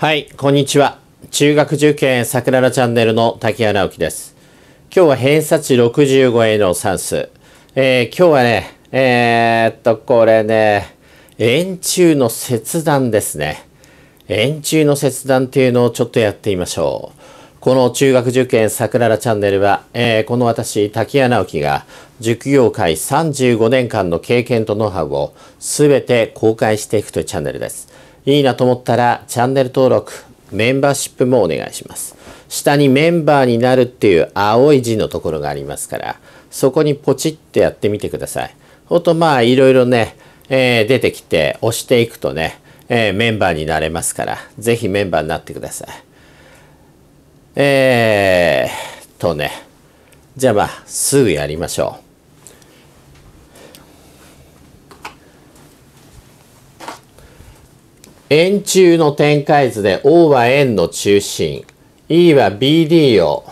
はい、こんにちは。中学受験桜らチャンネルの竹谷直樹です。今日は偏差値65への算数。えー、今日はね、えー、っと、これね、円柱の切断ですね。円柱の切断っていうのをちょっとやってみましょう。この中学受験桜らチャンネルは、えー、この私、滝谷直樹が、塾業界35年間の経験とノウハウをすべて公開していくというチャンネルです。いいなと思ったらチャンネル登録、メンバーシップもお願いします。下にメンバーになるっていう青い字のところがありますから、そこにポチってやってみてください。ほんとまあいろいろね、えー、出てきて押していくとね、えー、メンバーになれますから、ぜひメンバーになってください。えー、とね、じゃあまあすぐやりましょう。円柱の展開図で O は円の中心 E は BD を、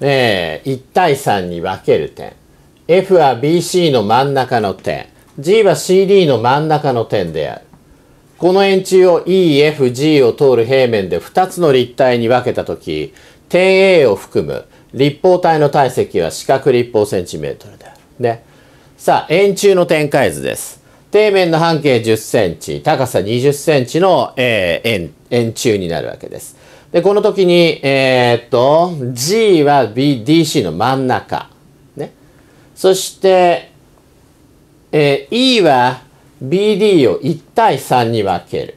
ね、え1対3に分ける点 F は BC の真ん中の点 G は CD の真ん中の点であるこの円柱を EFG を通る平面で2つの立体に分けた時点 A を含む立方体の体積は四角立方センチメートルであるねさあ円柱の展開図です底面の半径10センチ、高さ20センチの、えー、円、円柱になるわけです。で、この時に、えー、っと、G は BDC の真ん中。ね。そして、えー、E は BD を1対3に分ける。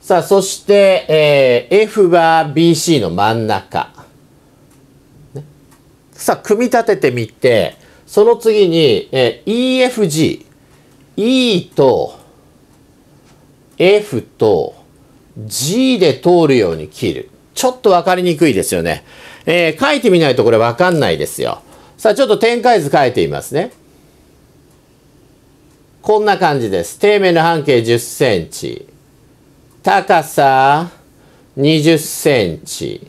さあ、そして、えー、F は BC の真ん中。ね、さあ、組み立ててみて、その次に、えー、EFG。E と F と G で通るように切る。ちょっとわかりにくいですよね。えー、書いてみないとこれわかんないですよ。さあ、ちょっと展開図書いてみますね。こんな感じです。底面の半径10センチ。高さ20センチ。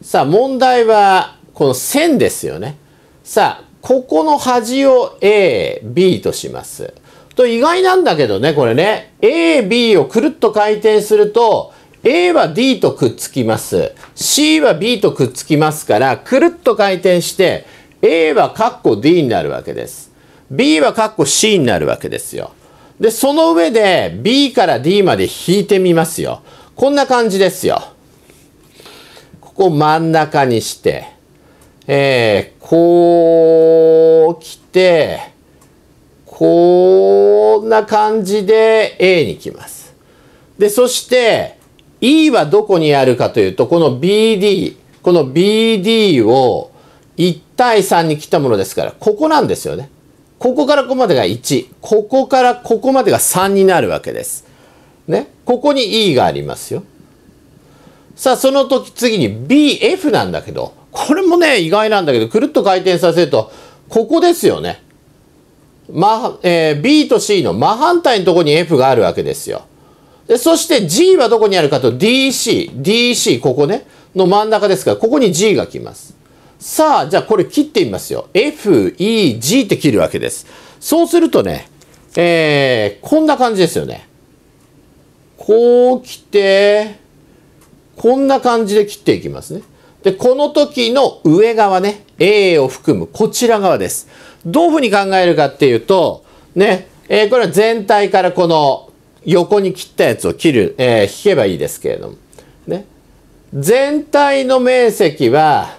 さあ、問題は、この線ですよね。さあ、ここの端を A、B とします。と意外なんだけどね、これね。A、B をくるっと回転すると、A は D とくっつきます。C は B とくっつきますから、くるっと回転して、A はカッコ D になるわけです。B はカッコ C になるわけですよ。で、その上で B から D まで引いてみますよ。こんな感じですよ。ここ真ん中にして、えー、こう来て、こんな感じで A に来ます。で、そして E はどこにあるかというと、この BD、この BD を1対3に来たものですから、ここなんですよね。ここからここまでが1、ここからここまでが3になるわけです。ね。ここに E がありますよ。さあ、その時次に BF なんだけど、これもね、意外なんだけど、くるっと回転させると、ここですよね。ま、えー、B と C の真反対のとこに F があるわけですよ。で、そして G はどこにあるかと DC、DC、ここね、の真ん中ですから、ここに G が来ます。さあ、じゃあこれ切ってみますよ。F、E、G って切るわけです。そうするとね、えー、こんな感じですよね。こう来て、こんな感じで切っていきますね。で、この時の上側ね、A を含むこちら側です。どういうふうに考えるかっていうと、ね、えー、これは全体からこの横に切ったやつを切る、えー、引けばいいですけれども、ね。全体の面積は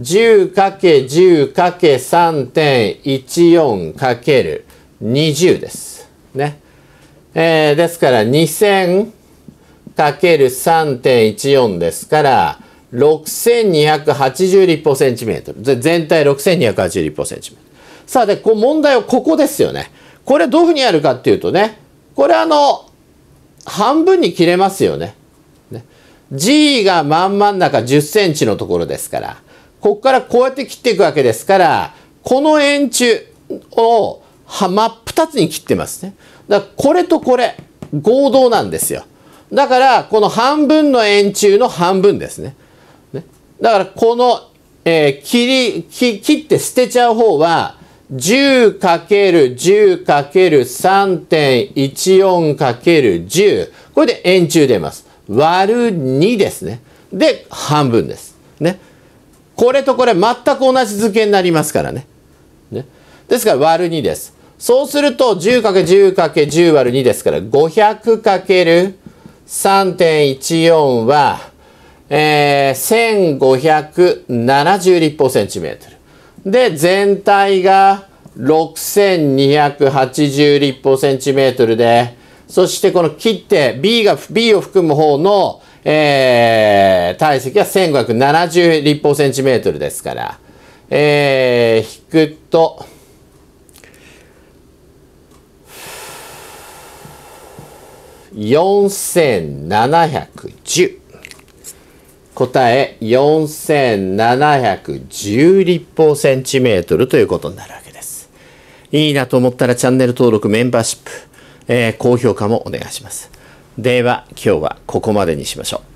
10×10×3.14×20 です。ね。えー、ですから 2000×3.14 ですから、6280立方センチメートル。全体6280立方センチメートル。さあ、で、こ問題はここですよね。これどういうふうにやるかっていうとね、これあの、半分に切れますよね。G が真ん真ん中10センチのところですから、ここからこうやって切っていくわけですから、この円柱をは真っ二つに切ってますね。だからこれとこれ、合同なんですよ。だから、この半分の円柱の半分ですね。だからこの、えー、切り切、切って捨てちゃう方は、10×10×3.14×10。これで円柱出ます。割る2ですね。で、半分です。ね。これとこれ全く同じ図形になりますからね。ね。ですから割る2です。そうすると 10×10×10 割る2ですから 500×3.14 はえー、1570立方センチメートル。で、全体が6280立方センチメートルで、そしてこの切って B が、B を含む方の、えー、体積は1570立方センチメートルですから、えー、引くと、4710。答え4710立方センチメートルということになるわけです。いいなと思ったらチャンネル登録、メンバーシップ、えー、高評価もお願いします。では今日はここまでにしましょう。